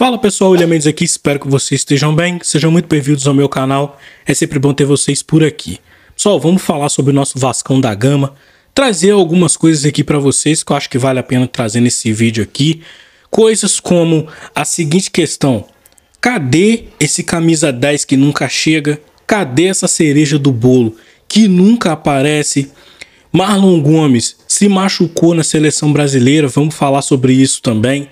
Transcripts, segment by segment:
Fala pessoal, William Mendes aqui, espero que vocês estejam bem, sejam muito bem-vindos ao meu canal, é sempre bom ter vocês por aqui. Pessoal, vamos falar sobre o nosso Vascão da Gama, trazer algumas coisas aqui para vocês que eu acho que vale a pena trazer nesse vídeo aqui. Coisas como a seguinte questão, cadê esse camisa 10 que nunca chega? Cadê essa cereja do bolo que nunca aparece? Marlon Gomes se machucou na seleção brasileira, vamos falar sobre isso também.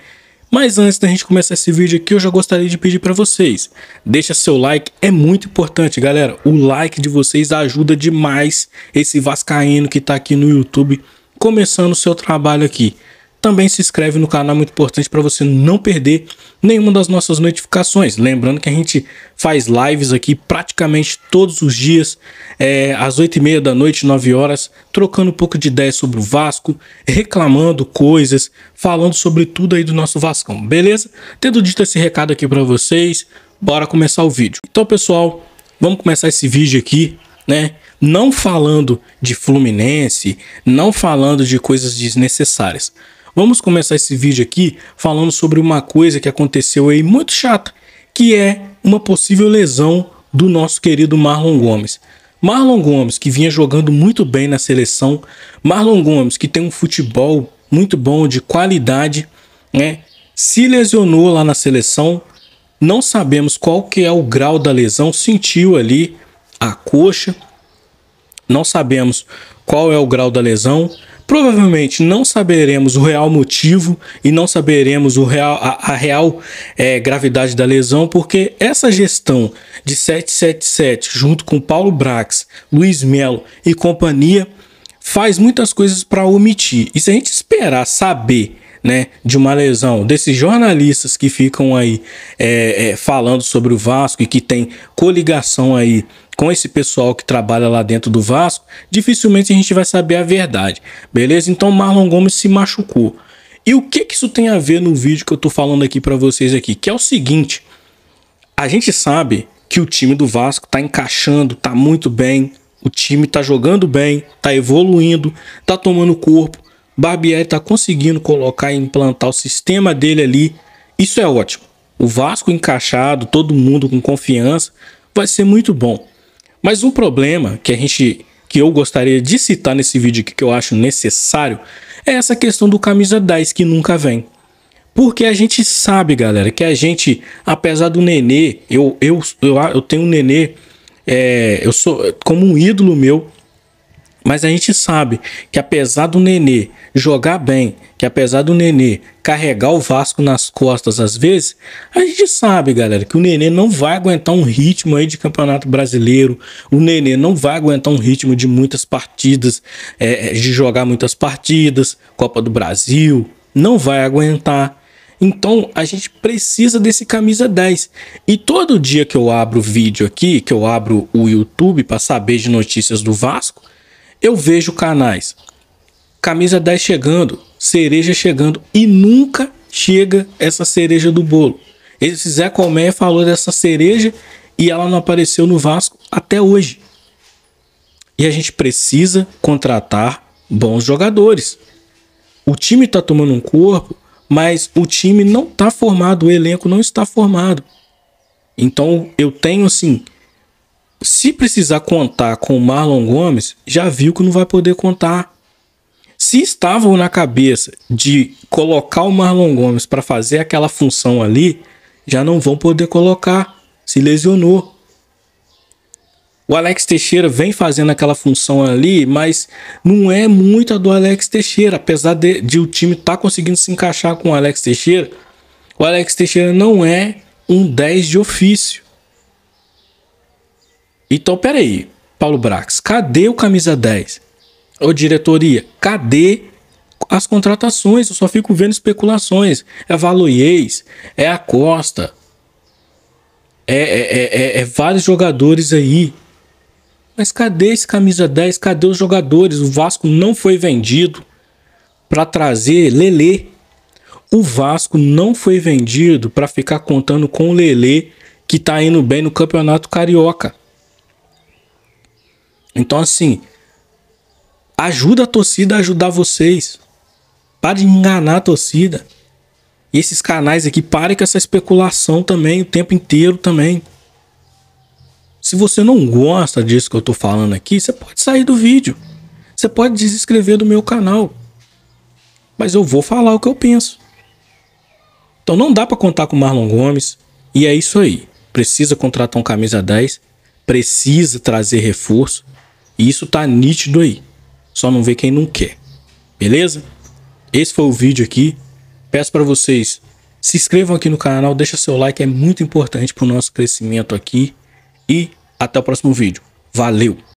Mas antes da gente começar esse vídeo aqui, eu já gostaria de pedir para vocês, deixa seu like, é muito importante, galera. O like de vocês ajuda demais esse vascaíno que está aqui no YouTube começando o seu trabalho aqui. Também se inscreve no canal, é muito importante para você não perder nenhuma das nossas notificações. Lembrando que a gente faz lives aqui praticamente todos os dias, é, às 8h30 da noite, 9 horas, trocando um pouco de ideia sobre o Vasco, reclamando coisas, falando sobre tudo aí do nosso Vascão, beleza? Tendo dito esse recado aqui para vocês, bora começar o vídeo. Então, pessoal, vamos começar esse vídeo aqui né? Não falando de Fluminense, não falando de coisas desnecessárias. Vamos começar esse vídeo aqui falando sobre uma coisa que aconteceu aí muito chata, que é uma possível lesão do nosso querido Marlon Gomes. Marlon Gomes, que vinha jogando muito bem na seleção, Marlon Gomes, que tem um futebol muito bom, de qualidade, né? Se lesionou lá na seleção, não sabemos qual que é o grau da lesão, sentiu ali a coxa, não sabemos qual é o grau da lesão, Provavelmente não saberemos o real motivo e não saberemos o real, a, a real é, gravidade da lesão, porque essa gestão de 777, junto com Paulo Brax, Luiz Melo e companhia, faz muitas coisas para omitir. E se a gente esperar saber né, de uma lesão desses jornalistas que ficam aí é, é, falando sobre o Vasco e que tem coligação aí com esse pessoal que trabalha lá dentro do Vasco, dificilmente a gente vai saber a verdade, beleza? Então Marlon Gomes se machucou. E o que, que isso tem a ver no vídeo que eu tô falando aqui para vocês aqui? Que é o seguinte, a gente sabe que o time do Vasco tá encaixando, tá muito bem, o time tá jogando bem, tá evoluindo, tá tomando corpo, Barbieri está conseguindo colocar e implantar o sistema dele ali. Isso é ótimo. O Vasco encaixado, todo mundo com confiança, vai ser muito bom. Mas um problema que a gente que eu gostaria de citar nesse vídeo aqui, que eu acho necessário, é essa questão do camisa 10 que nunca vem. Porque a gente sabe, galera, que a gente, apesar do Nenê, eu, eu, eu, eu tenho um Nenê, é, eu sou como um ídolo meu, mas a gente sabe que apesar do Nenê jogar bem, que apesar do Nenê carregar o Vasco nas costas às vezes, a gente sabe, galera, que o Nenê não vai aguentar um ritmo aí de Campeonato Brasileiro, o Nenê não vai aguentar um ritmo de muitas partidas, é, é de jogar muitas partidas, Copa do Brasil, não vai aguentar. Então a gente precisa desse camisa 10. E todo dia que eu abro o vídeo aqui, que eu abro o YouTube para saber de notícias do Vasco, eu vejo canais camisa 10 chegando, cereja chegando e nunca chega essa cereja do bolo. Esse Zé Colmeia falou dessa cereja e ela não apareceu no Vasco até hoje. E a gente precisa contratar bons jogadores. O time está tomando um corpo, mas o time não está formado, o elenco não está formado. Então eu tenho assim se precisar contar com o Marlon Gomes, já viu que não vai poder contar. Se estavam na cabeça de colocar o Marlon Gomes para fazer aquela função ali, já não vão poder colocar. Se lesionou. O Alex Teixeira vem fazendo aquela função ali, mas não é muita do Alex Teixeira. Apesar de, de o time estar tá conseguindo se encaixar com o Alex Teixeira, o Alex Teixeira não é um 10 de ofício. Então, peraí, Paulo Brax, cadê o camisa 10? Ô diretoria, cadê as contratações? Eu só fico vendo especulações. É Valoiês, é a Costa, é, é, é, é, vários jogadores aí. Mas cadê esse camisa 10? Cadê os jogadores? O Vasco não foi vendido para trazer Lele. O Vasco não foi vendido para ficar contando com o Lele que tá indo bem no Campeonato Carioca. Então, assim, ajuda a torcida a ajudar vocês. Para de enganar a torcida. E esses canais aqui, parem com essa especulação também, o tempo inteiro também. Se você não gosta disso que eu tô falando aqui, você pode sair do vídeo. Você pode desinscrever do meu canal. Mas eu vou falar o que eu penso. Então não dá para contar com o Marlon Gomes. E é isso aí. Precisa contratar um camisa 10. Precisa trazer reforço. E isso tá nítido aí. Só não vê quem não quer. Beleza? Esse foi o vídeo aqui. Peço para vocês se inscrevam aqui no canal, deixa seu like, é muito importante para o nosso crescimento aqui. E até o próximo vídeo. Valeu!